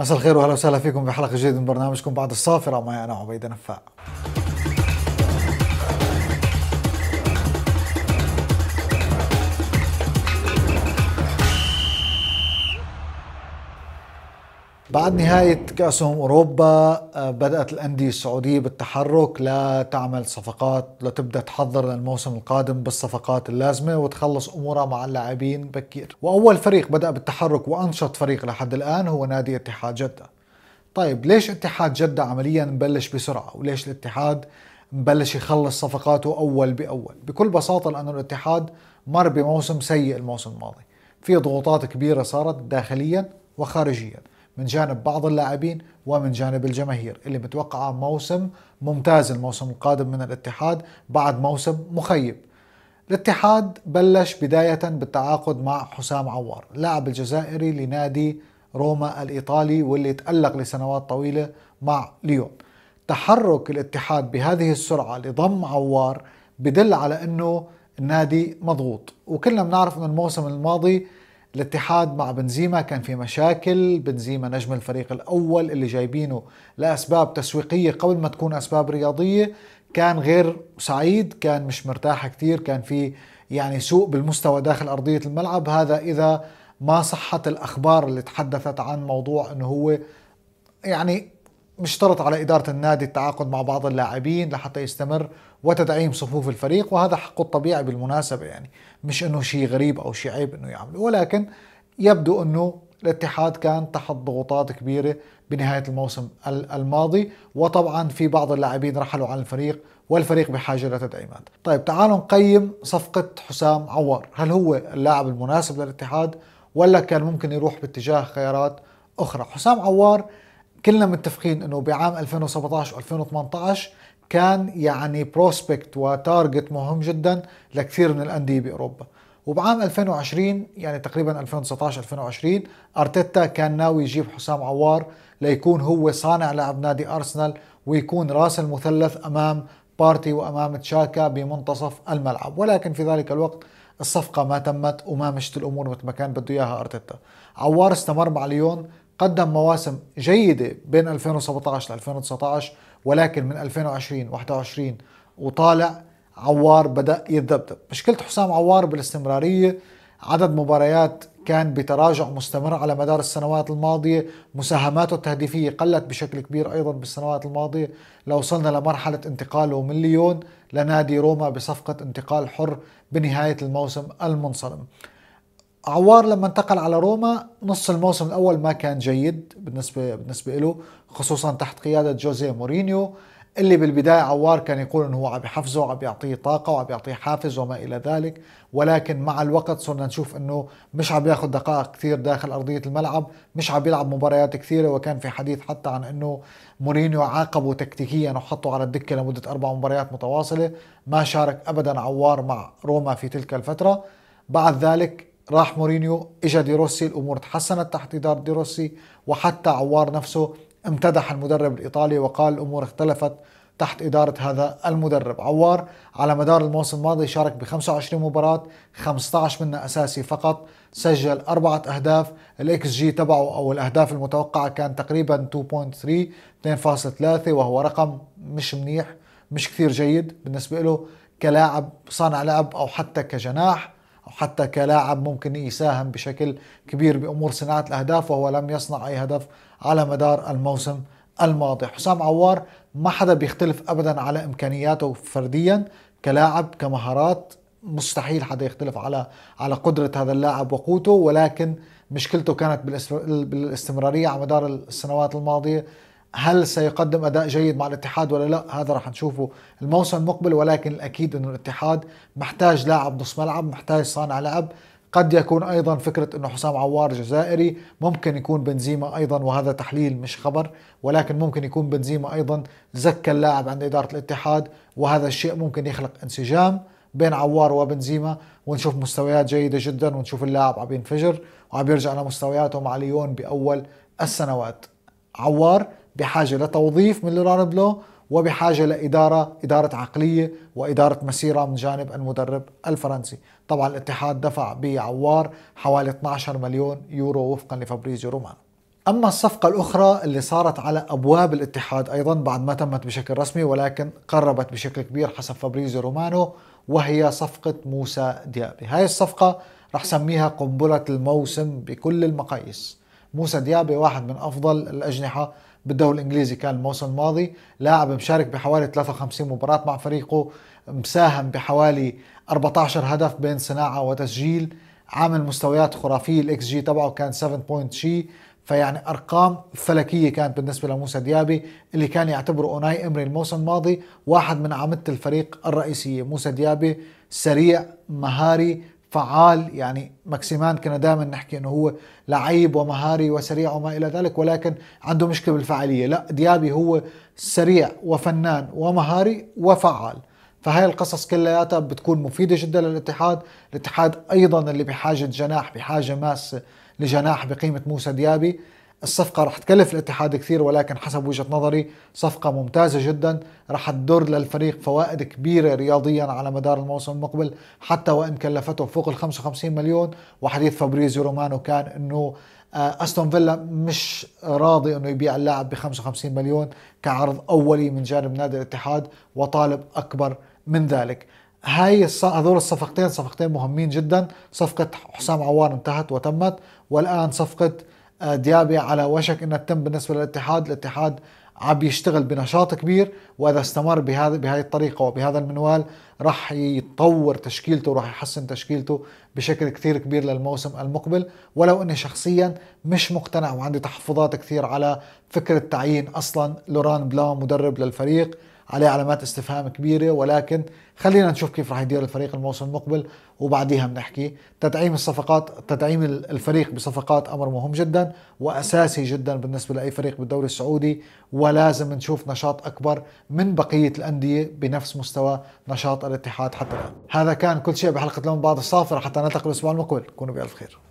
مساء الخير واهلا وسهلا فيكم في حلقه جديده من برنامجكم بعد الصافره معي انا عبيد نفاق بعد نهاية كأسهم أمم أوروبا آه، بدأت الأندية السعودية بالتحرك لا تعمل صفقات لتبدأ تحضر للموسم القادم بالصفقات اللازمة وتخلص أمورها مع اللاعبين بكير وأول فريق بدأ بالتحرك وأنشط فريق لحد الآن هو نادي اتحاد جدة طيب ليش اتحاد جدة عمليا مبلش بسرعة وليش الاتحاد مبلش يخلص صفقاته أول بأول بكل بساطة لأنه الاتحاد مر بموسم سيء الموسم الماضي في ضغوطات كبيرة صارت داخليا وخارجيا من جانب بعض اللاعبين ومن جانب الجماهير اللي متوقعة موسم ممتاز الموسم القادم من الاتحاد بعد موسم مخيب الاتحاد بلش بداية بالتعاقد مع حسام عوار لاعب الجزائري لنادي روما الإيطالي واللي تألق لسنوات طويلة مع ليون تحرك الاتحاد بهذه السرعة لضم عوار بدل على أنه النادي مضغوط وكلنا بنعرف أن الموسم الماضي الاتحاد مع بنزيما كان في مشاكل بنزيما نجم الفريق الأول اللي جايبينه لأسباب تسويقية قبل ما تكون أسباب رياضية كان غير سعيد كان مش مرتاح كثير كان في يعني سوء بالمستوى داخل أرضية الملعب هذا إذا ما صحت الأخبار اللي تحدثت عن موضوع أنه هو يعني مشترط على إدارة النادي التعاقد مع بعض اللاعبين لحتى يستمر وتدعيم صفوف الفريق وهذا حقه الطبيعي بالمناسبة يعني مش أنه شيء غريب أو شيء عيب أنه يعمله ولكن يبدو أنه الاتحاد كان تحت ضغوطات كبيرة بنهاية الموسم الماضي وطبعا في بعض اللاعبين رحلوا عن الفريق والفريق بحاجة لتدعيمات طيب تعالوا نقيم صفقة حسام عوار هل هو اللاعب المناسب للاتحاد ولا كان ممكن يروح باتجاه خيارات أخرى حسام عوار كلنا متفقين انه بعام 2017 و2018 كان يعني بروسبكت وتارجت مهم جدا لكثير من الانديه باوروبا وبعام 2020 يعني تقريبا 2019 2020 ارتيتا كان ناوي يجيب حسام عوار ليكون هو صانع لاعب نادي ارسنال ويكون راس المثلث امام بارتي وامام تشاكا بمنتصف الملعب ولكن في ذلك الوقت الصفقة ما تمت وما مشت الأمور مثل ما كان بده إياها أرتيتا عوار استمر مع ليون قدم مواسم جيدة بين 2017 ل 2019 ولكن من 2020 21 وطالع عوار بدأ يتذبذب مشكلة حسام عوار بالاستمرارية عدد مباريات كان بتراجع مستمر على مدار السنوات الماضية مساهماته التهديفية قلت بشكل كبير أيضا بالسنوات الماضية لوصلنا لمرحلة انتقاله من ليون لنادي روما بصفقة انتقال حر بنهاية الموسم المنصرم عوار لما انتقل على روما نص الموسم الاول ما كان جيد بالنسبه بالنسبه له خصوصا تحت قياده جوزيه مورينيو اللي بالبدايه عوار كان يقول انه هو عم يحفزه وعم يعطيه طاقه وعم يعطيه حافز وما الى ذلك ولكن مع الوقت صرنا نشوف انه مش عم ياخذ دقائق كثير داخل ارضيه الملعب مش عم يلعب مباريات كثيره وكان في حديث حتى عن انه مورينيو عاقبه تكتيكيا وحطه على الدكه لمده اربع مباريات متواصله ما شارك ابدا عوار مع روما في تلك الفتره بعد ذلك راح مورينيو اجى روسي الامور تحسنت تحت اداره روسي وحتى عوار نفسه امتدح المدرب الايطالي وقال الامور اختلفت تحت إدارة هذا المدرب عوار على مدار الموسم الماضي شارك ب 25 مباراة 15 منها أساسي فقط سجل أربعة أهداف الإكس جي تبعه أو الأهداف المتوقعة كان تقريبا 2.3 2.3 وهو رقم مش منيح مش كثير جيد بالنسبة له كلاعب صانع لعب أو حتى كجناح أو حتى كلاعب ممكن يساهم بشكل كبير بأمور صناعة الأهداف وهو لم يصنع أي هدف على مدار الموسم الماضي حسام عوار ما حدا بيختلف أبدا على إمكانياته فرديا كلاعب كمهارات مستحيل حدا يختلف على على قدرة هذا اللاعب وقوته ولكن مشكلته كانت بالاستمرارية على مدار السنوات الماضية هل سيقدم اداء جيد مع الاتحاد ولا لا هذا راح نشوفه الموسم المقبل ولكن الاكيد انه الاتحاد محتاج لاعب نص ملعب محتاج صانع لعب قد يكون ايضا فكره انه حسام عوار جزائري ممكن يكون بنزيما ايضا وهذا تحليل مش خبر ولكن ممكن يكون بنزيما ايضا زكى اللاعب عند اداره الاتحاد وهذا الشيء ممكن يخلق انسجام بين عوار وبنزيما ونشوف مستويات جيده جدا ونشوف اللاعب عم ينفجر وعم يرجع لمستوياته مع ليون باول السنوات عوار بحاجه لتوظيف من لوران بلو وبحاجه لاداره اداره عقليه واداره مسيره من جانب المدرب الفرنسي، طبعا الاتحاد دفع بعوار حوالي 12 مليون يورو وفقا لفابريزيو رومانو. اما الصفقه الاخرى اللي صارت على ابواب الاتحاد ايضا بعد ما تمت بشكل رسمي ولكن قربت بشكل كبير حسب فابريزيو رومانو وهي صفقه موسى ديابي، هاي الصفقه رح سميها قنبله الموسم بكل المقاييس. موسى ديابي واحد من افضل الاجنحه بالدوري الانجليزي كان الموسم الماضي لاعب مشارك بحوالي 53 مباراة مع فريقه مساهم بحوالي 14 هدف بين صناعة وتسجيل عامل مستويات خرافية الاكس جي تبعه كان 7 شي فيعني ارقام فلكيه كانت بالنسبه لموسى ديابي اللي كان يعتبره اوناي امري الموسم الماضي واحد من عمدة الفريق الرئيسيه موسى ديابي سريع مهاري فعال يعني ماكسيمان كنا دائما نحكي انه هو لعيب ومهاري وسريع وما الى ذلك ولكن عنده مشكله بالفعاليه لا ديابي هو سريع وفنان ومهاري وفعال فهي القصص كلياتها بتكون مفيده جدا للاتحاد الاتحاد ايضا اللي بحاجه جناح بحاجه ماسه لجناح بقيمه موسى ديابي الصفقة رح تكلف الاتحاد كثير ولكن حسب وجهة نظري صفقة ممتازة جدا رح تدر للفريق فوائد كبيرة رياضيا على مدار الموسم المقبل حتى وإن كلفته فوق ال 55 مليون وحديث فابريزيو رومانو كان أنه آه، استون فيلا مش راضي انه يبيع اللاعب ب 55 مليون كعرض اولي من جانب نادي الاتحاد وطالب اكبر من ذلك هاي هذول الصفقتين صفقتين مهمين جدا صفقة حسام عوار انتهت وتمت والآن صفقة آه، ديابي على وشك انها تتم بالنسبه للاتحاد، الاتحاد عم بيشتغل بنشاط كبير واذا استمر بهذا بهذه الطريقه وبهذا المنوال راح يطور تشكيلته وراح يحسن تشكيلته بشكل كثير كبير للموسم المقبل ولو اني شخصيا مش مقتنع وعندي تحفظات كثير على فكره تعيين اصلا لوران بلا مدرب للفريق عليه علامات استفهام كبيره ولكن خلينا نشوف كيف راح يدير الفريق الموسم المقبل وبعديها بنحكي تدعيم الصفقات تدعيم الفريق بصفقات امر مهم جدا واساسي جدا بالنسبه لاي فريق بالدوري السعودي ولازم نشوف نشاط اكبر من بقيه الانديه بنفس مستوى نشاط الاتحاد حتى الان هذا كان كل شيء بحلقه اليوم بعد الصافره حتى نلتقي الاسبوع المقبل كونوا بالف خير